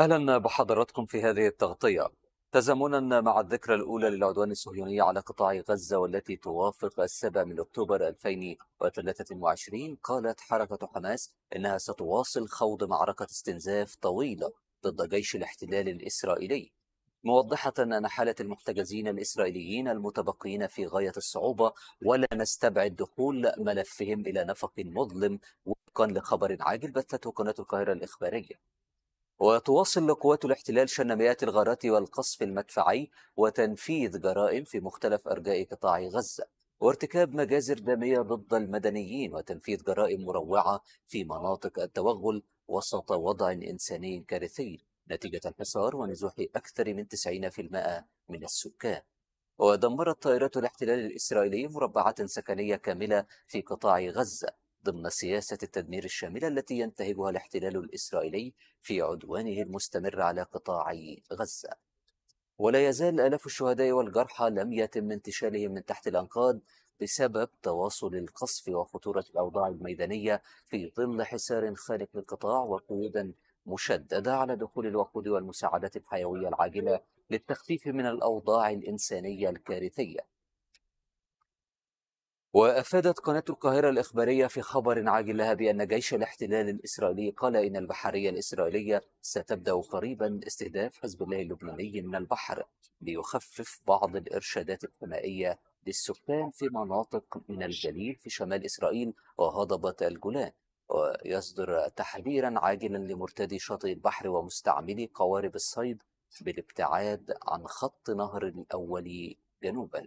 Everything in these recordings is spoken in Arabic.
أهلا بحضراتكم في هذه التغطية تزامنا مع الذكرى الأولى للعدوان الصهيوني على قطاع غزة والتي توافق السبع من أكتوبر 2023 قالت حركة حماس إنها ستواصل خوض معركة استنزاف طويلة ضد جيش الاحتلال الإسرائيلي موضحة أن حالة المحتجزين الإسرائيليين المتبقين في غاية الصعوبة ولا نستبعد دخول ملفهم إلى نفق مظلم وفقا لخبر عاجل بثته قناة القاهرة الإخبارية وتواصل قوات الاحتلال شن مئات الغارات والقصف المدفعي وتنفيذ جرائم في مختلف أرجاء قطاع غزة وارتكاب مجازر دامية ضد المدنيين وتنفيذ جرائم مروعة في مناطق التوغل وسط وضع إنساني كارثي نتيجة الحصار ونزوح أكثر من 90% من السكان ودمرت طائرات الاحتلال الإسرائيلي مربعات سكنية كاملة في قطاع غزة ضمن سياسة التدمير الشاملة التي ينتهجها الاحتلال الإسرائيلي في عدوانه المستمر على قطاع غزة ولا يزال آلاف الشهداء والجرحى لم يتم انتشالهم من تحت الأنقاض بسبب تواصل القصف وخطورة الأوضاع الميدانية في ظل حصار خارق للقطاع وقيودا مشددة على دخول الوقود والمساعدات الحيوية العاجلة للتخفيف من الأوضاع الإنسانية الكارثية وأفادت قناة القاهرة الإخبارية في خبر عاجل لها بأن جيش الاحتلال الإسرائيلي قال إن البحرية الإسرائيلية ستبدأ قريبا استهداف حزب الله اللبناني من البحر ليخفف بعض الإرشادات الثنائيه للسكان في مناطق من الجليل في شمال إسرائيل وهضبة الجولان ويصدر تحذيرا عاجلا لمرتدي شاطئ البحر ومستعملي قوارب الصيد بالابتعاد عن خط نهر الأول جنوبا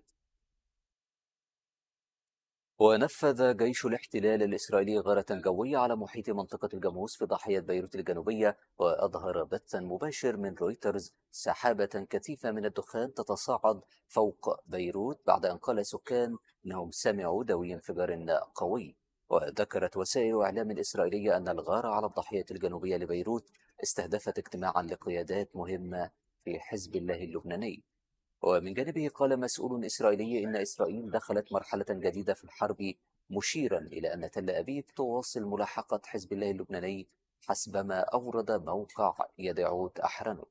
ونفذ جيش الاحتلال الإسرائيلي غارة جوية على محيط منطقة الجاموس في ضاحية بيروت الجنوبية وأظهر بثا مباشر من رويترز سحابة كثيفة من الدخان تتصاعد فوق بيروت بعد أن قال سكان أنهم سمعوا دوي انفجار قوي وذكرت وسائل إعلام إسرائيلية أن الغارة على الضاحية الجنوبية لبيروت استهدفت اجتماعا لقيادات مهمة في حزب الله اللبناني ومن جانبه قال مسؤول إسرائيلي إن إسرائيل دخلت مرحلة جديدة في الحرب مشيرا إلى أن تل أبيب تواصل ملاحقة حزب الله اللبناني حسب ما أورد موقع يدعوت أحرنو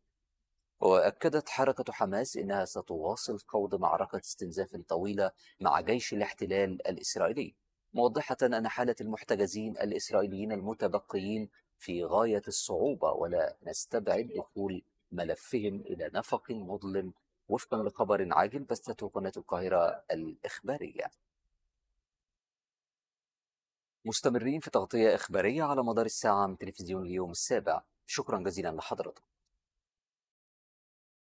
وأكدت حركة حماس إنها ستواصل خوض معركة استنزاف طويلة مع جيش الاحتلال الإسرائيلي موضحة أن حالة المحتجزين الإسرائيليين المتبقيين في غاية الصعوبة ولا نستبعد دخول ملفهم إلى نفق مظلم وفقا لخبر عاجل بثته قناة القاهرة الإخبارية مستمرين في تغطية إخبارية على مدار الساعة من تلفزيون اليوم السابع شكرا جزيلا لحضراتكم